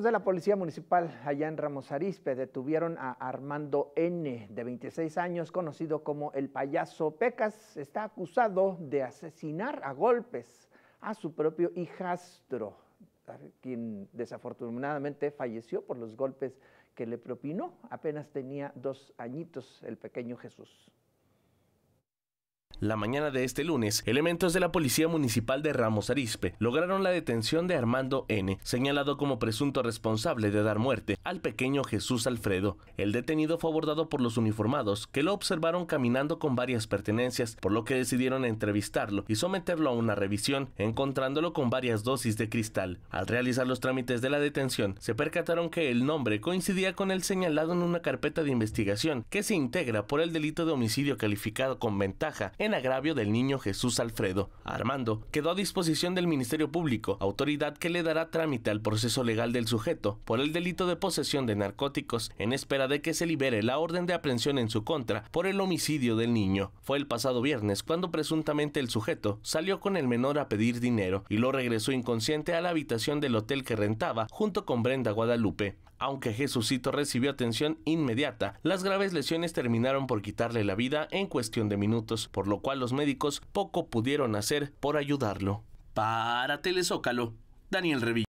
Pues, de la Policía Municipal allá en Ramos Arispe detuvieron a Armando N, de 26 años, conocido como el payaso Pecas. Está acusado de asesinar a golpes a su propio hijastro, quien desafortunadamente falleció por los golpes que le propinó. Apenas tenía dos añitos el pequeño Jesús. La mañana de este lunes, elementos de la Policía Municipal de Ramos Arispe lograron la detención de Armando N., señalado como presunto responsable de dar muerte al pequeño Jesús Alfredo. El detenido fue abordado por los uniformados, que lo observaron caminando con varias pertenencias, por lo que decidieron entrevistarlo y someterlo a una revisión, encontrándolo con varias dosis de cristal. Al realizar los trámites de la detención, se percataron que el nombre coincidía con el señalado en una carpeta de investigación que se integra por el delito de homicidio calificado con ventaja en agravio del niño Jesús Alfredo. Armando quedó a disposición del Ministerio Público, autoridad que le dará trámite al proceso legal del sujeto por el delito de posesión de narcóticos en espera de que se libere la orden de aprehensión en su contra por el homicidio del niño. Fue el pasado viernes cuando presuntamente el sujeto salió con el menor a pedir dinero y lo regresó inconsciente a la habitación del hotel que rentaba junto con Brenda Guadalupe. Aunque Jesucito recibió atención inmediata, las graves lesiones terminaron por quitarle la vida en cuestión de minutos, por lo cual los médicos poco pudieron hacer por ayudarlo. Para Telezócalo, Daniel Revilla.